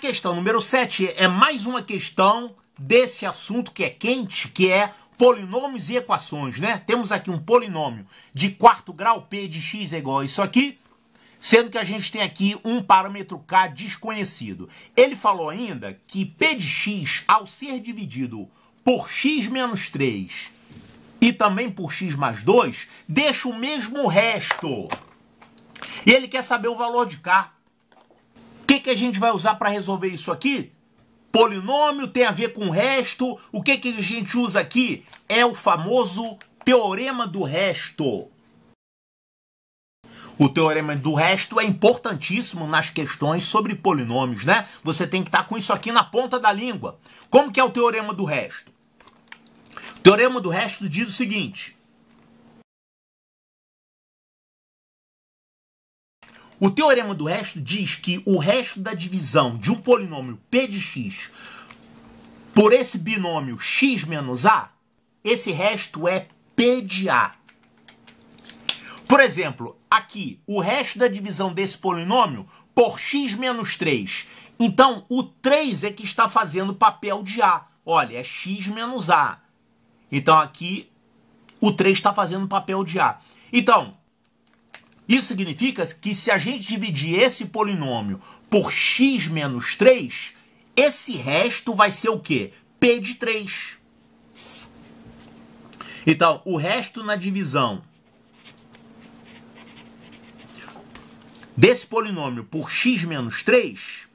questão número 7 é mais uma questão desse assunto que é quente, que é polinômios e equações, né? Temos aqui um polinômio de quarto grau P de x é igual a isso aqui, sendo que a gente tem aqui um parâmetro k desconhecido. Ele falou ainda que P de x, ao ser dividido por x menos 3 e também por x mais 2, deixa o mesmo resto. E ele quer saber o valor de k que, que a gente vai usar para resolver isso aqui? Polinômio tem a ver com o resto. O que, que a gente usa aqui? É o famoso teorema do resto. O teorema do resto é importantíssimo nas questões sobre polinômios, né? Você tem que estar com isso aqui na ponta da língua. Como que é o teorema do resto? O teorema do resto diz o seguinte: O teorema do resto diz que o resto da divisão de um polinômio p de x por esse binômio x menos a, esse resto é p de a. Por exemplo, aqui, o resto da divisão desse polinômio por x menos 3. Então, o 3 é que está fazendo o papel de a. Olha, é x menos a. Então, aqui, o 3 está fazendo o papel de a. Então, isso significa que se a gente dividir esse polinômio por x menos 3, esse resto vai ser o quê? P de 3. Então, o resto na divisão desse polinômio por x menos 3,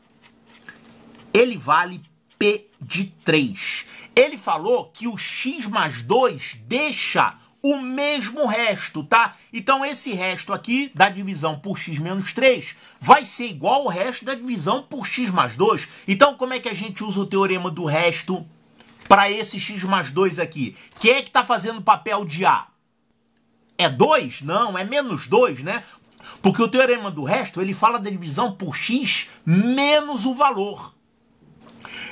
ele vale P de 3. Ele falou que o x mais 2 deixa o mesmo resto, tá? Então esse resto aqui da divisão por x menos 3 vai ser igual ao resto da divisão por x mais 2. Então como é que a gente usa o teorema do resto para esse x mais 2 aqui? Quem é que está fazendo o papel de A? É 2? Não, é menos 2, né? Porque o teorema do resto, ele fala da divisão por x menos o valor.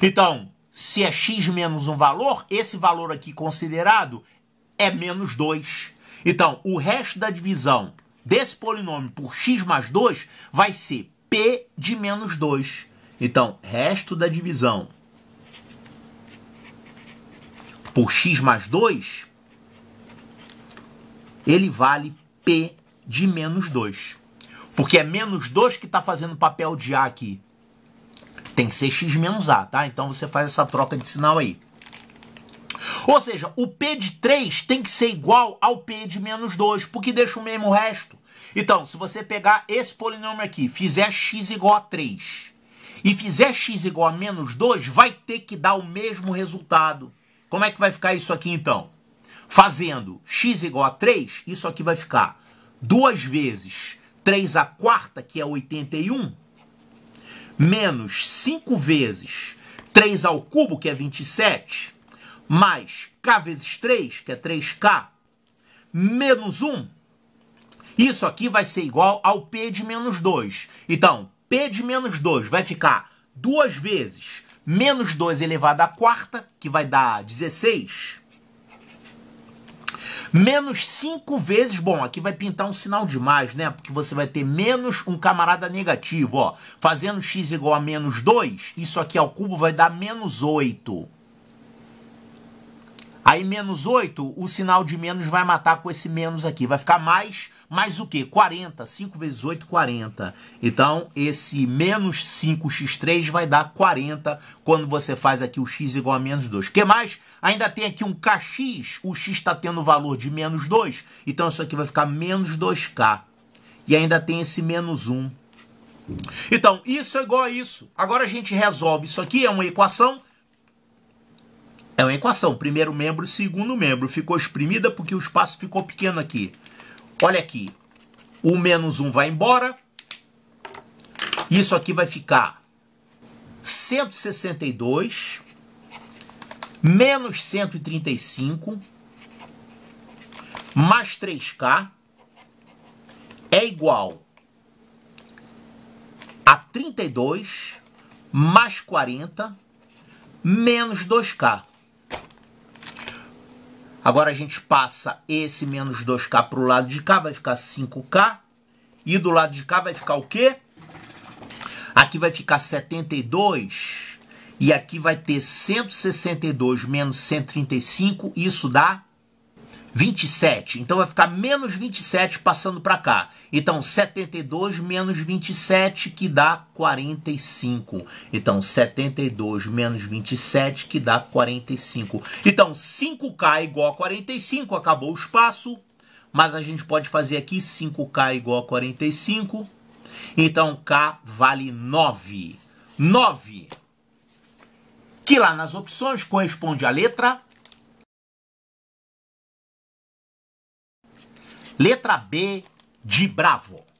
Então, se é x menos um valor, esse valor aqui considerado é menos 2. Então, o resto da divisão desse polinômio por x mais 2 vai ser p de menos 2. Então, resto da divisão por x mais 2, ele vale p de menos 2. Porque é menos 2 que está fazendo papel de A aqui. Tem que ser x menos A, tá? Então você faz essa troca de sinal aí. Ou seja, o P de 3 tem que ser igual ao P de menos 2, porque deixa o mesmo resto. Então, se você pegar esse polinômio aqui, fizer x igual a 3 e fizer x igual a menos 2, vai ter que dar o mesmo resultado. Como é que vai ficar isso aqui então? Fazendo x igual a 3, isso aqui vai ficar 2 vezes 3 a quarta, que é 81, menos 5 vezes 3 ao cubo, que é 27, mais k vezes 3, que é 3k, menos 1, isso aqui vai ser igual ao p de menos 2. Então, p de menos 2 vai ficar duas vezes menos 2 elevado à quarta, que vai dar 16, menos 5 vezes, bom, aqui vai pintar um sinal demais, né? Porque você vai ter menos um camarada negativo, ó. Fazendo x igual a menos 2, isso aqui ao cubo vai dar menos 8. Aí menos 8, o sinal de menos vai matar com esse menos aqui. Vai ficar mais, mais o quê? 40. 5 vezes 8, 40. Então, esse menos 5x3 vai dar 40 quando você faz aqui o x igual a menos 2. O que mais? Ainda tem aqui um kx. O x está tendo o valor de menos 2. Então, isso aqui vai ficar menos 2k. E ainda tem esse menos 1. Então, isso é igual a isso. Agora a gente resolve isso aqui, é uma equação é uma equação. Primeiro membro, segundo membro. Ficou exprimida porque o espaço ficou pequeno aqui. Olha aqui. O menos 1 vai embora. Isso aqui vai ficar 162 menos 135 mais 3K é igual a 32 mais 40 menos 2K. Agora a gente passa esse menos 2K para o lado de cá, vai ficar 5K. E do lado de cá vai ficar o quê? Aqui vai ficar 72. E aqui vai ter 162 menos 135, isso dá 27. Então vai ficar menos 27 passando para cá. Então 72 menos 27 que dá 45. Então 72 menos 27 que dá 45. Então 5K igual a 45, acabou o espaço. Mas a gente pode fazer aqui 5K igual a 45. Então K vale 9. 9. Que lá nas opções corresponde à letra Letra B de bravo.